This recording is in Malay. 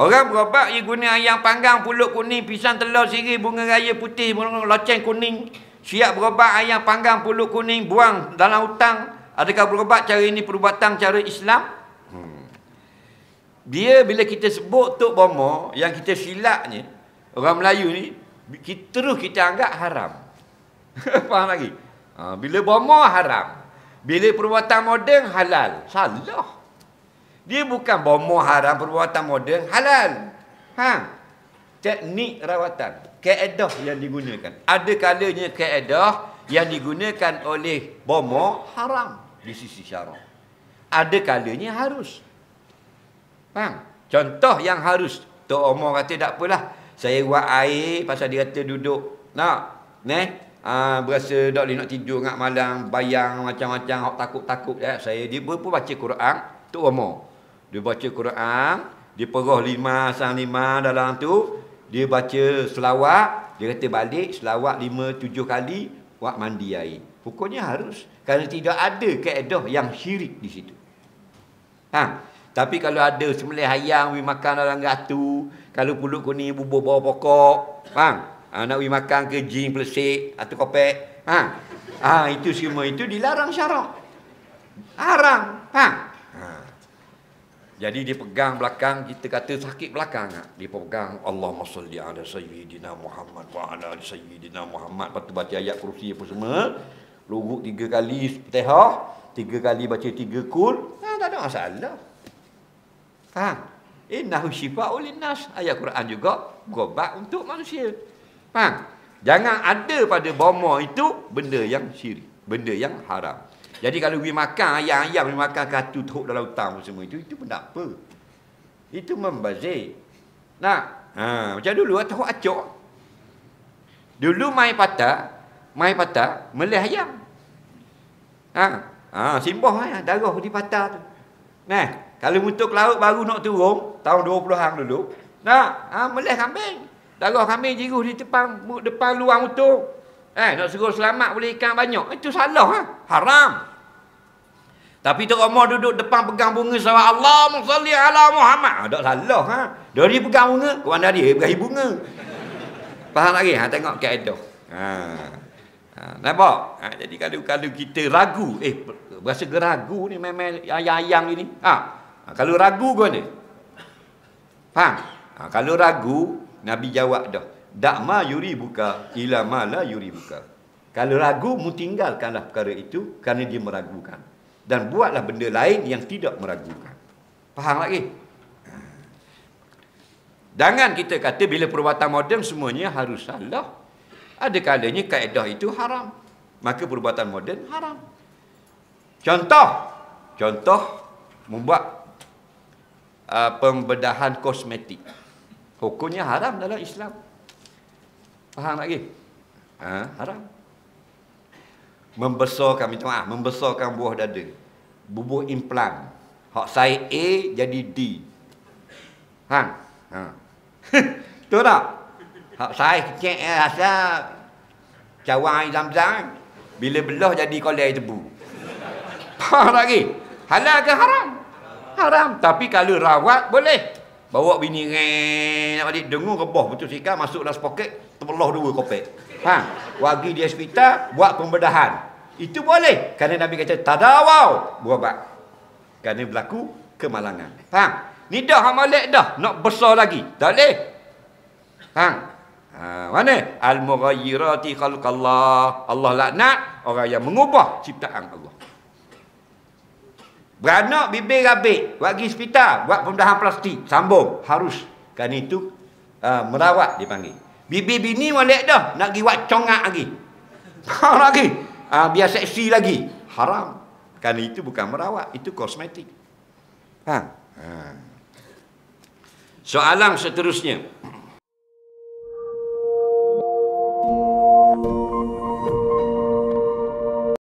Orang berobat dia guna ayam panggang, pulut kuning, pisang telur siri, bunga raya putih, bunga loceng kuning. Siap berobat ayam panggang, pulut kuning, buang dalam hutang. Adakah berobat cara ini perubatan cara Islam? Hmm. Dia bila kita sebut Tok Bomo yang kita silapnya, orang Melayu ni, kita, terus kita anggap haram. Faham lagi? Ha, bila bomo haram. Bila perubatan moden halal. Salah. Dia bukan bomoh haram perbuatan moden halal. Ha. Teknik rawatan, kaedah yang digunakan. Ada kalanya kaedah yang digunakan oleh bomoh haram di sisi syarak. Ada kalanya harus. Faham? Contoh yang harus tu Omar kata tak apalah. Saya buat air pasal dia kata duduk. Nak? Ne? Ah ha, berasa dak nak tidur ngak malam, bayang macam-macam, takut-takut ya. Saya dia pun baca Quran Tok Omar. Dia baca Quran, dia peroh lima sang lima dalam tu, dia baca selawat, dia kata balik selawat lima tujuh kali, buat mandi air. Pokoknya harus. Kerana tidak ada keedah yang syirik di situ. Ha? Tapi kalau ada semelih hayam, pergi makan dalam gatu, kalau pulut kuning, bubur bawah pokok, faham? Ha, nak pergi makan ke jin pelesik atau kopek, ha? ha? itu semua itu dilarang syarak. arang, faham? Ha. ha. Jadi dia pegang belakang kita kata sakit belakang ah. Dia pegang Allahumma salli ala sayyidina Muhammad wa ala sayyidina Muhammad. Patut baca ayat kursi apa semua. Lugut tiga kali fatihah, tiga kali baca tiga kul. Nah, tak ada masalah. Faham? Innahu shifa'ul linnas. Ayat Quran juga gobat untuk manusia. Faham? Jangan ada pada bomo itu benda yang syirik, benda yang haram. Jadi kalau pergi makan ayam-ayam pergi makan katu teruk dalam hutang semua itu itu benda apa? Itu membazir. Nah, ha, macam dulu ah, teruk acok. Dulu mai patah, mai patah melih ayam. Ha, ha simbah ha, darah di patah tu. Nah, kalau mutuk ke laut baru nak turun tahun 20-an dulu. Nah, ha melih kambing. Darah kambing jiru di depan depan luar mutuk. Eh, nak suruh selamat boleh ikan banyak. Itu salah ha? Haram. Tapi Tok Omar duduk depan pegang bunga sahabat Allah salli ala Muhammad. Ah, ha, tak salah. Ha? Dari pegang bunga, kawan dari pegang bunga. Faham lagi? Ha, tengok kaedah. Ha. ha. Nampak? Ha, jadi kalau kalau kita ragu, eh berasa geragu ni memang ayam-ayam ini. Ha. ha. Kalau ragu kau ni. Faham? Ha, kalau ragu, Nabi jawab dah. Dak ma yuri buka ila ma la yuri buka. Kalau ragu, mu tinggalkanlah perkara itu kerana dia meragukan dan buatlah benda lain yang tidak meragukan. Faham lagi? Jangan kita kata bila perbuatan moden semuanya harus salah. Ada kalanya kaedah itu haram. Maka perbuatan moden haram. Contoh, contoh membuat uh, pembedahan kosmetik. Hukumnya haram dalam Islam. Faham lagi? Ha, haram membesarkan minta maaf membesarkan buah dada bubuh implan hak saya A jadi D ha ha tu tak hak saya kecil eh, rasa cawang air zam-zam bila belah jadi kolai tebu apa lagi halal ke haram haram tapi kalau rawat boleh Bawa bini ngeng nak balik dengung rebah betul sikal masuk dalam poket terbelah dua kopek. Ha, wagi di hospital buat pembedahan. Itu boleh kerana Nabi kata tadawau berubat. Kerana berlaku kemalangan. Faham? Ni dah hamalek dah nak besar lagi. Tak leh. Faham? Ha, mana? Al-mughayyirati khalqallah. Allah laknat orang yang mengubah ciptaan Allah. Beranak bibir rabik. Buat pergi hospital. Buat pembedahan plastik. Sambung. Harus. kan itu uh, merawat dipanggil. Bibi bini walik dah. Nak pergi buat congak lagi. Nak lagi. Uh, biar seksi lagi. Haram. kan itu bukan merawat. Itu kosmetik. Ha? Ha. Soalan seterusnya.